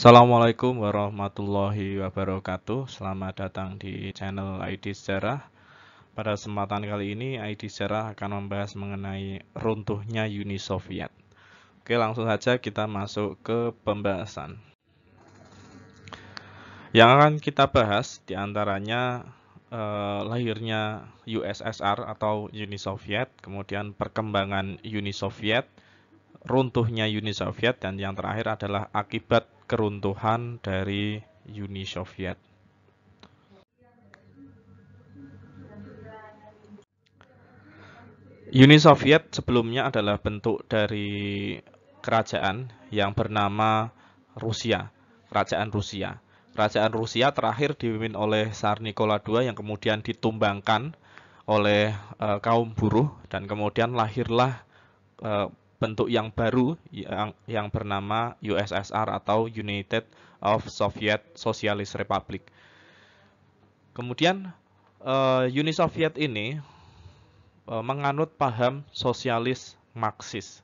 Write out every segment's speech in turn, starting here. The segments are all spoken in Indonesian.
Assalamualaikum warahmatullahi wabarakatuh Selamat datang di channel ID Sejarah Pada kesempatan kali ini ID Sejarah akan membahas mengenai runtuhnya Uni Soviet Oke langsung saja kita masuk ke pembahasan Yang akan kita bahas diantaranya eh, lahirnya USSR atau Uni Soviet Kemudian perkembangan Uni Soviet runtuhnya Uni Soviet dan yang terakhir adalah akibat keruntuhan dari Uni Soviet. Uni Soviet sebelumnya adalah bentuk dari kerajaan yang bernama Rusia, Kerajaan Rusia. Kerajaan Rusia terakhir dipimpin oleh Tsar Nikola II yang kemudian ditumbangkan oleh e, kaum buruh dan kemudian lahirlah e, bentuk yang baru yang, yang bernama USSR atau United of Soviet Socialist Republic. Kemudian eh, Uni Soviet ini eh, menganut paham sosialis Marxis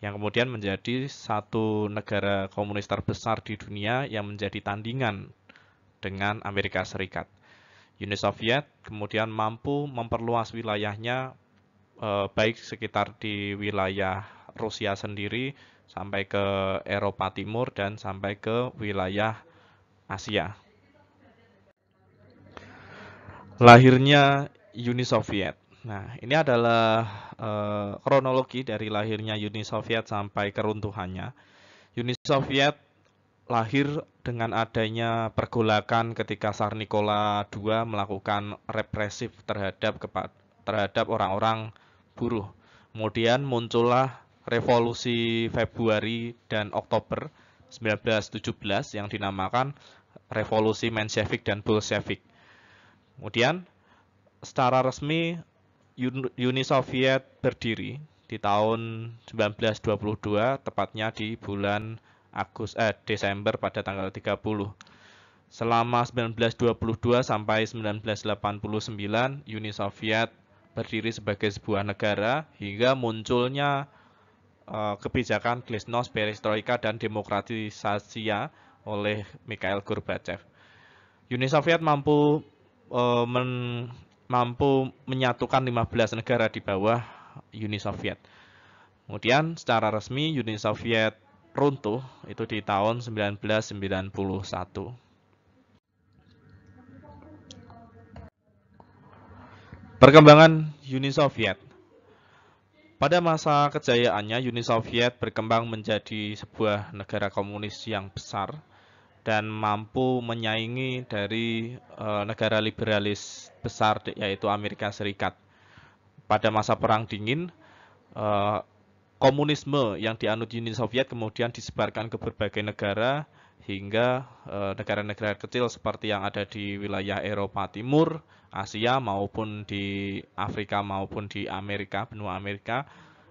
yang kemudian menjadi satu negara komunis terbesar di dunia yang menjadi tandingan dengan Amerika Serikat. Uni Soviet kemudian mampu memperluas wilayahnya eh, baik sekitar di wilayah Rusia sendiri sampai ke Eropa Timur dan sampai ke wilayah Asia. Lahirnya Uni Soviet. Nah, ini adalah eh, kronologi dari lahirnya Uni Soviet sampai keruntuhannya. Uni Soviet lahir dengan adanya pergolakan ketika Tsar Nikola II melakukan represif terhadap terhadap orang-orang buruh. Kemudian muncullah revolusi Februari dan Oktober 1917 yang dinamakan revolusi Menshevik dan Bolshevik. Kemudian secara resmi Uni Soviet berdiri di tahun 1922 tepatnya di bulan Agus eh Desember pada tanggal 30. Selama 1922 sampai 1989 Uni Soviet berdiri sebagai sebuah negara hingga munculnya Eh, kebijakan glasnost, perestroika, dan demokratisasi oleh Mikhail Gorbachev. Uni Soviet mampu eh, men, mampu menyatukan 15 negara di bawah Uni Soviet. Kemudian secara resmi Uni Soviet runtuh itu di tahun 1991. Perkembangan Uni Soviet pada masa kejayaannya, Uni Soviet berkembang menjadi sebuah negara komunis yang besar dan mampu menyaingi dari e, negara liberalis besar yaitu Amerika Serikat. Pada masa Perang Dingin, e, komunisme yang dianut Uni Soviet kemudian disebarkan ke berbagai negara hingga eh, negara-negara kecil seperti yang ada di wilayah Eropa Timur, Asia maupun di Afrika maupun di Amerika, benua Amerika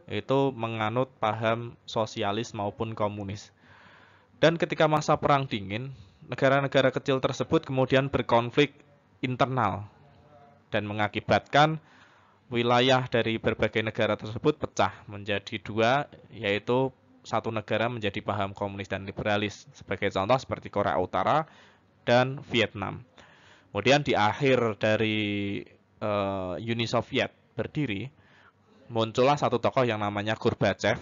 itu menganut paham sosialis maupun komunis. Dan ketika masa perang dingin, negara-negara kecil tersebut kemudian berkonflik internal dan mengakibatkan wilayah dari berbagai negara tersebut pecah menjadi dua, yaitu satu negara menjadi paham komunis dan liberalis, sebagai contoh seperti Korea Utara dan Vietnam. Kemudian di akhir dari uh, Uni Soviet berdiri, muncullah satu tokoh yang namanya Gorbachev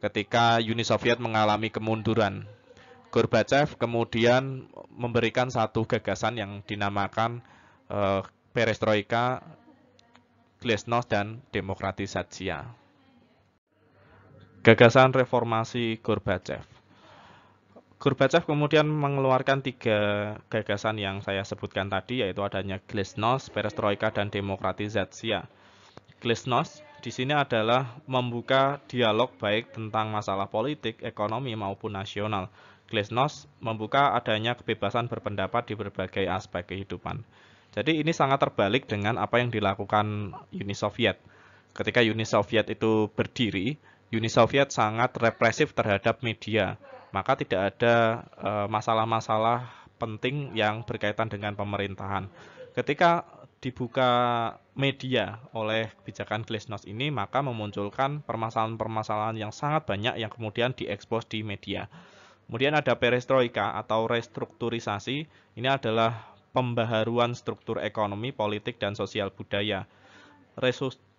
ketika Uni Soviet mengalami kemunduran. Gorbachev kemudian memberikan satu gagasan yang dinamakan uh, perestroika, glasnost dan demokratisasi. Gagasan reformasi Gorbachev. Gorbachev kemudian mengeluarkan tiga gagasan yang saya sebutkan tadi, yaitu adanya Glasnost, Perestroika, dan demokratisasi. Glasnost di sini adalah membuka dialog baik tentang masalah politik, ekonomi, maupun nasional. Glasnost membuka adanya kebebasan berpendapat di berbagai aspek kehidupan. Jadi ini sangat terbalik dengan apa yang dilakukan Uni Soviet. Ketika Uni Soviet itu berdiri, Uni Soviet sangat represif terhadap media, maka tidak ada e, masalah-masalah penting yang berkaitan dengan pemerintahan. Ketika dibuka media oleh kebijakan Glasnost ini, maka memunculkan permasalahan-permasalahan yang sangat banyak yang kemudian diekspos di media. Kemudian ada perestroika atau restrukturisasi. Ini adalah pembaharuan struktur ekonomi, politik, dan sosial budaya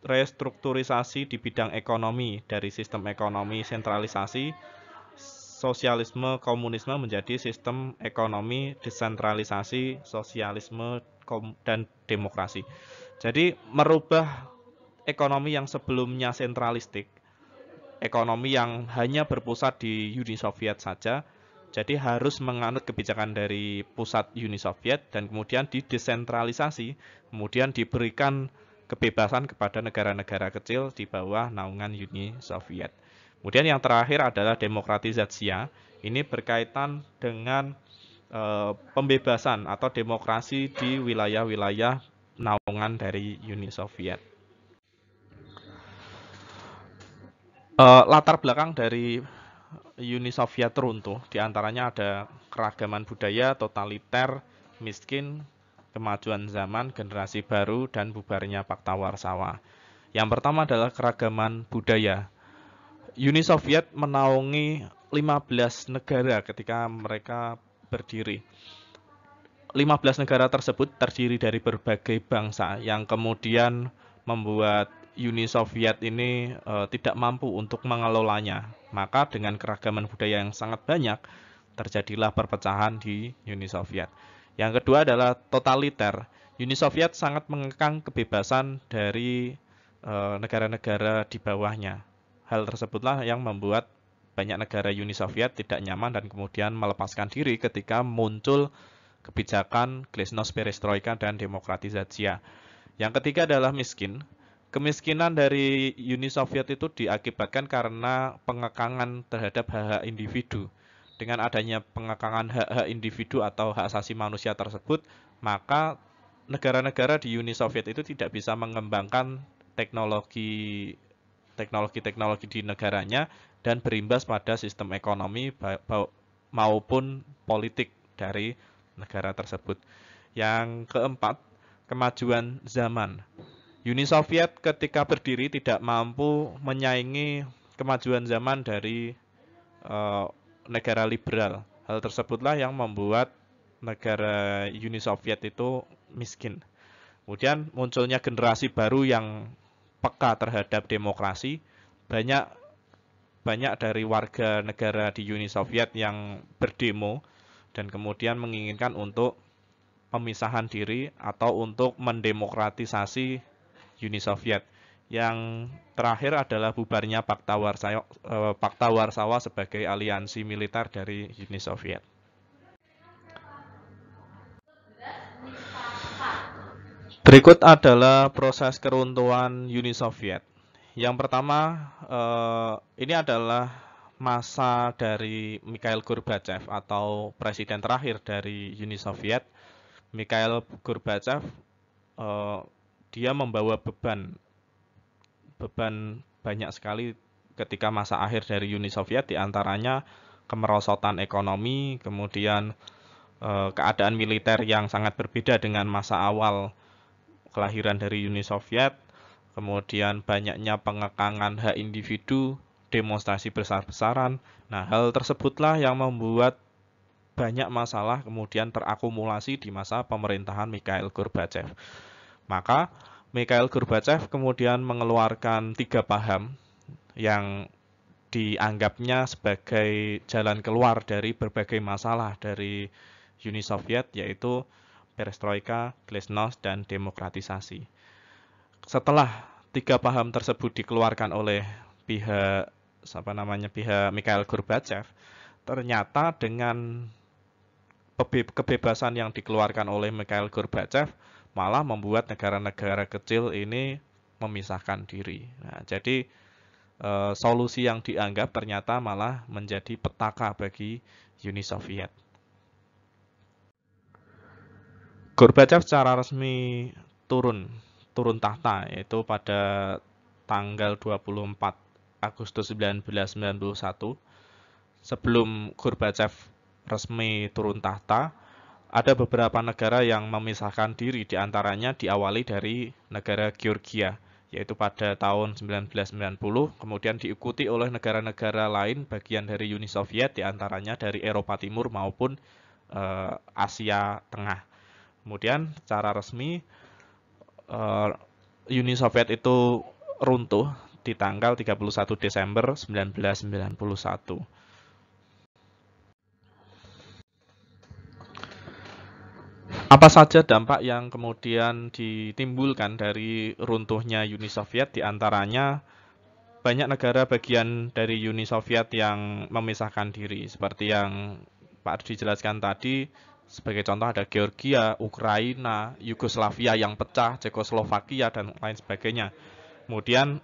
restrukturisasi di bidang ekonomi dari sistem ekonomi sentralisasi sosialisme komunisme menjadi sistem ekonomi desentralisasi sosialisme dan demokrasi. Jadi merubah ekonomi yang sebelumnya sentralistik, ekonomi yang hanya berpusat di Uni Soviet saja, jadi harus menganut kebijakan dari pusat Uni Soviet dan kemudian didesentralisasi, kemudian diberikan kebebasan kepada negara-negara kecil di bawah naungan Uni Soviet. Kemudian yang terakhir adalah demokratisasi. Ini berkaitan dengan e, pembebasan atau demokrasi di wilayah-wilayah naungan dari Uni Soviet. E, latar belakang dari Uni Soviet runtuh diantaranya ada keragaman budaya, totaliter, miskin, kemajuan zaman, generasi baru, dan bubarnya Pakta Warsawa. Yang pertama adalah keragaman budaya. Uni Soviet menaungi 15 negara ketika mereka berdiri. 15 negara tersebut terdiri dari berbagai bangsa yang kemudian membuat Uni Soviet ini e, tidak mampu untuk mengelolanya. Maka dengan keragaman budaya yang sangat banyak, terjadilah perpecahan di Uni Soviet. Yang kedua adalah totaliter. Uni Soviet sangat mengekang kebebasan dari eh, negara-negara di bawahnya. Hal tersebutlah yang membuat banyak negara Uni Soviet tidak nyaman dan kemudian melepaskan diri ketika muncul kebijakan glasnost, perestroika, dan demokratisasi. Yang ketiga adalah miskin. Kemiskinan dari Uni Soviet itu diakibatkan karena pengekangan terhadap hak-hak individu dengan adanya pengekangan hak-hak individu atau hak asasi manusia tersebut, maka negara-negara di Uni Soviet itu tidak bisa mengembangkan teknologi teknologi-teknologi di negaranya dan berimbas pada sistem ekonomi maupun politik dari negara tersebut. Yang keempat, kemajuan zaman. Uni Soviet ketika berdiri tidak mampu menyaingi kemajuan zaman dari eh, negara liberal. Hal tersebutlah yang membuat negara Uni Soviet itu miskin. Kemudian munculnya generasi baru yang peka terhadap demokrasi. Banyak banyak dari warga negara di Uni Soviet yang berdemo dan kemudian menginginkan untuk pemisahan diri atau untuk mendemokratisasi Uni Soviet. Yang terakhir adalah bubarnya Pakta Warsawa, eh, Pakta Warsawa sebagai aliansi militer dari Uni Soviet. Berikut adalah proses keruntuhan Uni Soviet. Yang pertama, eh, ini adalah masa dari Mikhail Gorbachev atau presiden terakhir dari Uni Soviet, Mikhail Gorbachev, eh, dia membawa beban beban banyak sekali ketika masa akhir dari Uni Soviet diantaranya kemerosotan ekonomi, kemudian eh, keadaan militer yang sangat berbeda dengan masa awal kelahiran dari Uni Soviet, kemudian banyaknya pengekangan hak individu, demonstrasi besar-besaran. Nah, hal tersebutlah yang membuat banyak masalah kemudian terakumulasi di masa pemerintahan Mikhail Gorbachev. Maka Mikhail Gorbachev kemudian mengeluarkan tiga paham yang dianggapnya sebagai jalan keluar dari berbagai masalah dari Uni Soviet yaitu perestroika, glasnost, dan demokratisasi. Setelah tiga paham tersebut dikeluarkan oleh pihak apa namanya pihak Mikhail Gorbachev, ternyata dengan kebebasan yang dikeluarkan oleh Mikhail Gorbachev malah membuat negara-negara kecil ini memisahkan diri. Nah, jadi e, solusi yang dianggap ternyata malah menjadi petaka bagi Uni Soviet. Gorbachev secara resmi turun turun tahta yaitu pada tanggal 24 Agustus 1991. Sebelum Gorbachev resmi turun tahta, ada beberapa negara yang memisahkan diri, diantaranya diawali dari negara Georgia, yaitu pada tahun 1990, kemudian diikuti oleh negara-negara lain bagian dari Uni Soviet, diantaranya dari Eropa Timur maupun e, Asia Tengah. Kemudian secara resmi e, Uni Soviet itu runtuh di tanggal 31 Desember 1991. Apa saja dampak yang kemudian ditimbulkan dari runtuhnya Uni Soviet diantaranya banyak negara bagian dari Uni Soviet yang memisahkan diri seperti yang Pak Ardi jelaskan tadi sebagai contoh ada Georgia, Ukraina, Yugoslavia yang pecah, Cekoslovakia dan lain sebagainya. Kemudian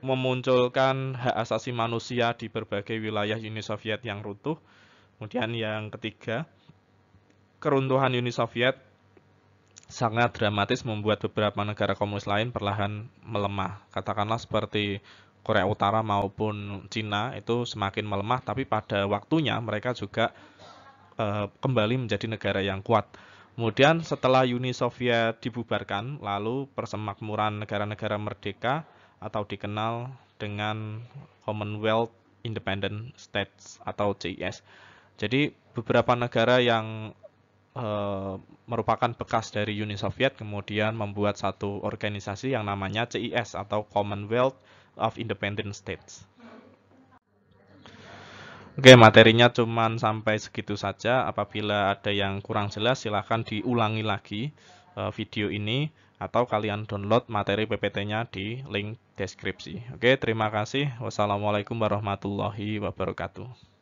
memunculkan hak asasi manusia di berbagai wilayah Uni Soviet yang runtuh. Kemudian yang ketiga, Keruntuhan Uni Soviet sangat dramatis membuat beberapa negara komunis lain perlahan melemah. Katakanlah seperti Korea Utara maupun Cina itu semakin melemah, tapi pada waktunya mereka juga e, kembali menjadi negara yang kuat. Kemudian setelah Uni Soviet dibubarkan, lalu persemakmuran negara-negara merdeka atau dikenal dengan Commonwealth Independent States atau CIS. Jadi beberapa negara yang e, merupakan bekas dari Uni Soviet kemudian membuat satu organisasi yang namanya CIS atau Commonwealth of Independent States. Oke, materinya cuma sampai segitu saja. Apabila ada yang kurang jelas, silahkan diulangi lagi eh, video ini atau kalian download materi PPT-nya di link deskripsi. Oke, terima kasih. Wassalamualaikum warahmatullahi wabarakatuh.